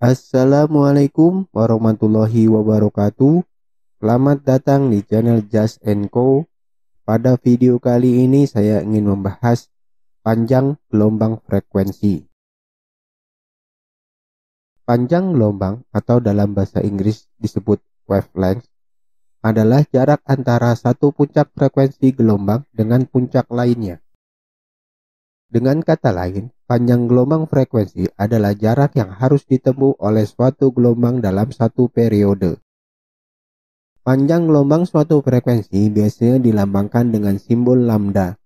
Assalamualaikum warahmatullahi wabarakatuh. Selamat datang di channel Just and Co. Pada video kali ini saya ingin membahas panjang gelombang frekuensi. Panjang gelombang atau dalam bahasa Inggris disebut wavelength adalah jarak antara satu puncak frekuensi gelombang dengan puncak lainnya. Dengan kata lain, Panjang gelombang frekuensi adalah jarak yang harus ditempuh oleh suatu gelombang dalam satu periode. Panjang gelombang suatu frekuensi biasanya dilambangkan dengan simbol lambda,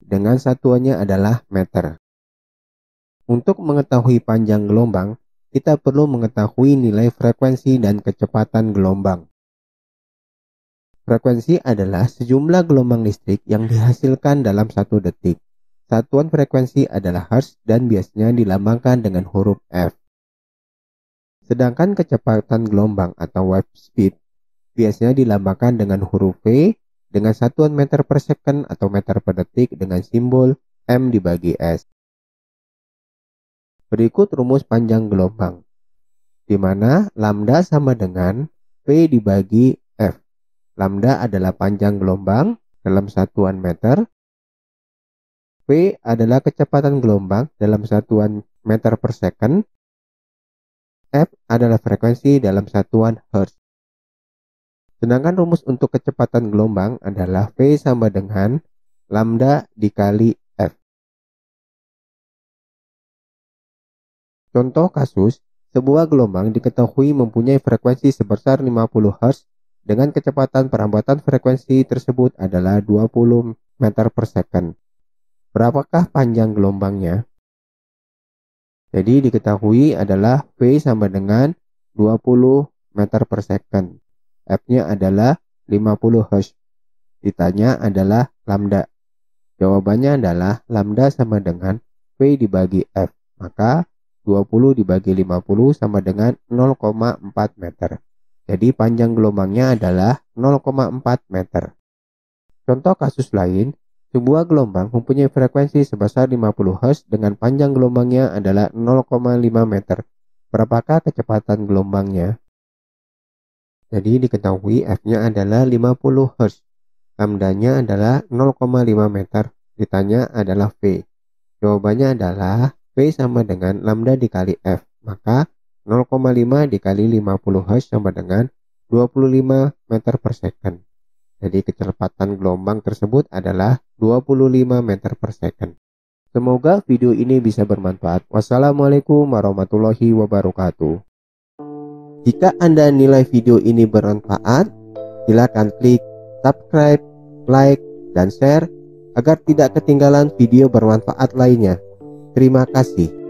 dengan satuannya adalah meter. Untuk mengetahui panjang gelombang, kita perlu mengetahui nilai frekuensi dan kecepatan gelombang. Frekuensi adalah sejumlah gelombang listrik yang dihasilkan dalam satu detik. Satuan frekuensi adalah hertz dan biasanya dilambangkan dengan huruf F. Sedangkan kecepatan gelombang atau wave speed biasanya dilambangkan dengan huruf V dengan satuan meter per second atau meter per detik dengan simbol M dibagi S. Berikut rumus panjang gelombang, di mana lambda sama dengan V dibagi F. Lambda adalah panjang gelombang dalam satuan meter V adalah kecepatan gelombang dalam satuan meter per second. F adalah frekuensi dalam satuan Hertz. Sedangkan rumus untuk kecepatan gelombang adalah V sama dengan lambda dikali F. Contoh kasus, sebuah gelombang diketahui mempunyai frekuensi sebesar 50 Hz dengan kecepatan perambatan frekuensi tersebut adalah 20 meter per second. Berapakah panjang gelombangnya? Jadi diketahui adalah V sama dengan 20 meter per second. F-nya adalah 50 Hz. Ditanya adalah lambda. Jawabannya adalah lambda sama dengan V dibagi F. Maka 20 dibagi 50 sama dengan 0,4 meter. Jadi panjang gelombangnya adalah 0,4 meter. Contoh kasus lain, sebuah gelombang mempunyai frekuensi sebesar 50 Hz dengan panjang gelombangnya adalah 0,5 meter. Berapakah kecepatan gelombangnya? Jadi diketahui F-nya adalah 50 Hz. Lambda-nya adalah 0,5 meter. Ditanya adalah V. Jawabannya adalah V sama dengan lambda dikali F. Maka 0,5 dikali 50 Hz sama dengan 25 meter per second. Jadi kecepatan gelombang tersebut adalah 25 meter per second. Semoga video ini bisa bermanfaat. Wassalamualaikum warahmatullahi wabarakatuh. Jika Anda nilai video ini bermanfaat, silakan klik subscribe, like, dan share agar tidak ketinggalan video bermanfaat lainnya. Terima kasih.